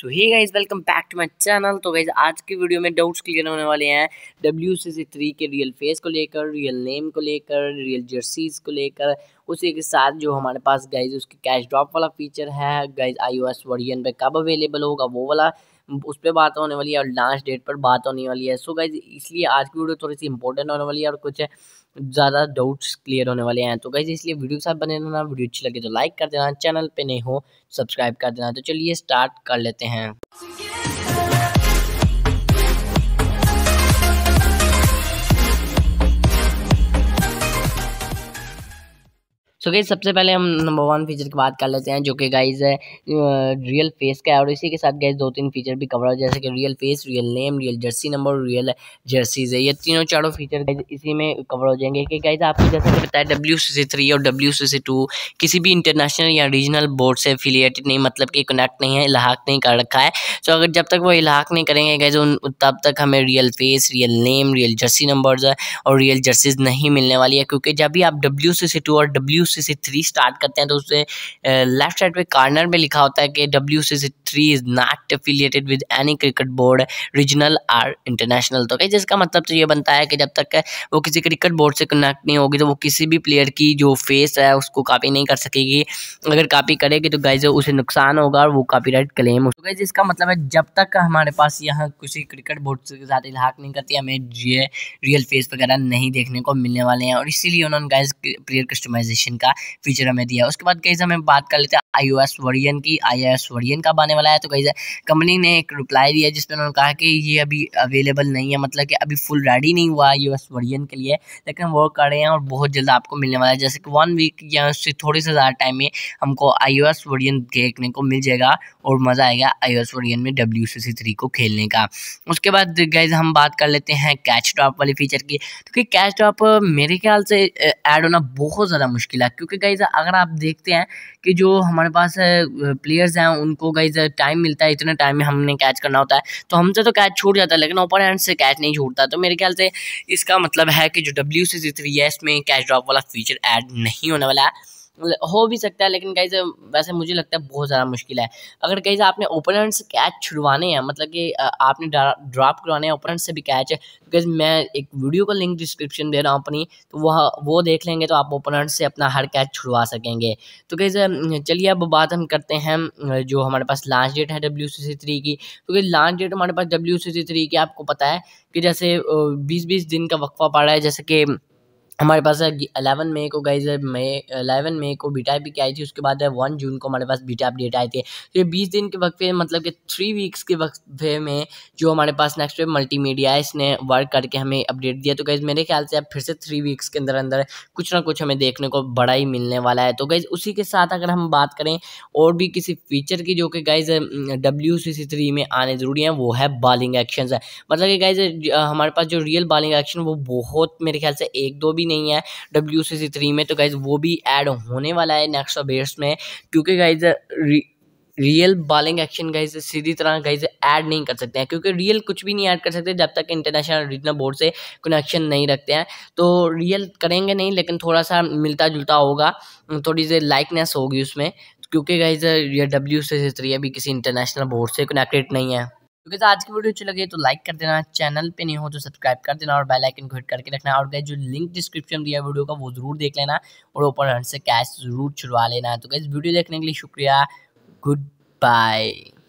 so hi guys welcome back to my channel तो guys आज की वीडियो में डाउट्स क्लियर होने वाले हैं डब्ल्यू सी सी थ्री के रियल फेस को लेकर रियल नेम को लेकर रियल जर्सीज को लेकर उसी के साथ जो हमारे पास गाइज उसके कैश ड्रॉप वाला फीचर है guys I O S version पर कब अवेलेबल होगा वो वाला उस पर बात होने वाली है और लास्ट डेट पर बात होने वाली है सो so गाइज इसलिए आज की वीडियो थोड़ी सी इंपॉर्टेंट होने वाली है और कुछ है ज़्यादा डाउट्स क्लियर होने वाले हैं तो गाइज इसलिए वीडियो के साथ बने रहना वीडियो अच्छी लगे तो लाइक कर देना चैनल पे नहीं हो सब्सक्राइब कर देना तो चलिए स्टार्ट कर लेते हैं सो गई सबसे पहले हम नंबर वन फीचर की बात कर लेते हैं जो कि गाइज है रियल फेस का है और इसी के साथ गाइज दो तीन फीचर भी कवर हो जैसे कि real face real name real jersey number real jerseys है ये तीनों चारों फीचर गाइज इसी में कवर हो जाएंगे कि गाइज आपको जैसे कि बताया डब्ल्यू सी थ्री और डब्ल्यू सी टू किसी भी इंटरनेशनल या रीजनल बोर्ड से एफिलिएटेड नहीं मतलब कि कनेक्ट नहीं है इलाहाक नहीं कर रखा है सो अगर जब तक वो इलाहाक नहीं करेंगे गाइज उन तब तक हमें real face real name real jersey number और रियल जर्सीज नहीं मिलने वाली है क्योंकि जब भी आप डब्ल्यू सी टू और डब्ल्यू सी से थ्री स्टार्ट करते हैं तो उससे लेफ्ट साइड पे कार्नर में लिखा होता है कि W C C three is not affiliated with any cricket board regional or international तो कहीं जिसका मतलब तो ये बनता है कि जब तक वो किसी क्रिकेट बोर्ड से कनेक्ट नहीं होगी तो वो किसी भी प्लेयर की जो फेस है उसको कापी नहीं कर सकेगी अगर कापी करेगी तो गाइज उसे नुकसान होगा और वो कापी राइट क्लेम हो गई तो जिसका मतलब है जब तक हमारे पास यहाँ किसी क्रिकेट बोर्ड के साथ इलाहाक नहीं करती हमें ये रियल फेस वगैरह नहीं देखने को मिलने वाले हैं और इसीलिए उन्होंने गाइज प्लेयर कस्टमाइजेशन का फीचर हमें दिया उसके बाद कई हमें बात कर लेते हैं आई वर्जन की आई वर्जन कब आने वाला है तो कहीं कंपनी ने एक रिप्लाई दिया जिसमें उन्होंने कहा कि ये अभी अवेलेबल नहीं है मतलब कि अभी फुल रेडी नहीं हुआ आई वर्जन के लिए लेकिन हम वर्क कर रहे हैं और बहुत जल्द आपको मिलने वाला है जैसे कि वन वीक या उससे थोड़ी से ज़्यादा टाइम में हमको आई वर्जन देखने को मिल जाएगा और मज़ा आएगा आई वर्जन में डब्ल्यू थ्री को खेलने का उसके बाद गैज हम बात कर लेते हैं कैच ड्रॉप वाले फीचर की क्योंकि कैच ड्रॉप मेरे ख्याल से ऐड होना बहुत ज़्यादा मुश्किल है क्योंकि गैज अगर आप देखते हैं कि जो हमारे हमारे पास प्लेयर्स हैं उनको गाइज टाइम मिलता है इतने टाइम में हमने कैच करना होता है तो हमसे तो कैच छूट जाता है लेकिन ओपर हैंड से कैच नहीं छूटता तो मेरे ख्याल से इसका मतलब है कि जो डब्ल्यू सी थ्री है में कैच ड्रॉप वाला फीचर ऐड नहीं होने वाला है हो भी सकता है लेकिन से वैसे मुझे लगता है बहुत ज़्यादा मुश्किल है अगर से आपने ओपोनेंट से कैच छुड़वाने हैं मतलब कि आपने ड्रॉप करवाने हैं ओपोनेंट से भी कैच है तो मैं एक वीडियो का लिंक डिस्क्रिप्शन दे रहा हूँ अपनी तो वह वो देख लेंगे तो आप ओपोनेंट से अपना हर कैच छुड़वा सकेंगे तो गाइज चलिए अब बात हम करते हैं जो हमारे पास लास्ट डेट है डब्ल्यू की तो लास्ट डेट हमारे पास डब्ल्यू की आपको पता है कि जैसे बीस बीस दिन का वक्फा पड़ा है जैसे कि हमारे पास है अलेवन मई को गाइज है मई अलेवन मई को बीटा एपिक आई थी उसके बाद है वन जून को हमारे पास बीटा अपडेट आई थी तो ये बीस दिन के पे मतलब कि थ्री वीक्स के वक्त में जो हमारे पास नेक्स्ट मल्टी मीडिया है इसने वर्क करके हमें अपडेट दिया तो गाइज मेरे ख्याल से अब फिर से थ्री वीक्स के अंदर अंदर कुछ ना कुछ हमें देखने को बड़ा ही मिलने वाला है तो गाइज उसी के साथ अगर हम बात करें और भी किसी फीचर की जो कि guys W C C three में आने ज़रूरी हैं वो है बॉलिंग एक्शन मतलब कि गाइज हमारे पास जो रियल बॉलिंग एक्शन वो बहुत मेरे ख्याल से एक दो भी नहीं है डब्ल्यू सी सी थ्री में तो गाइज वो भी ऐड होने वाला है नेक्स्ट अपडेट्स में क्योंकि guys real bowling action guys सीधी तरह गाइज ऐड नहीं कर सकते हैं क्योंकि रियल कुछ भी नहीं ऐड कर सकते जब तक इंटरनेशनल रीजनल बोर्ड से कनेक्शन नहीं रखते हैं तो रियल करेंगे नहीं लेकिन थोड़ा सा मिलता जुलता होगा थोड़ी सी लाइकनेस होगी उसमें क्योंकि गाइज ये डब्ल्यू सी थ्री अभी किसी इंटरनेशनल बोर्ड से कनेक्टेड नहीं है तो गैस आज की वीडियो अच्छी लगी तो लाइक कर देना चैनल पे नहीं हो तो सब्सक्राइब कर देना और बेल आइकन को हिट करके रखना और गैस जो लिंक डिस्क्रिप्शन दिया वीडियो का वो जरूर देख लेना और ओपन हंड से कैश जरूर छुड़वा लेना तो गैस वीडियो देखने के लिए शुक्रिया गुड बाय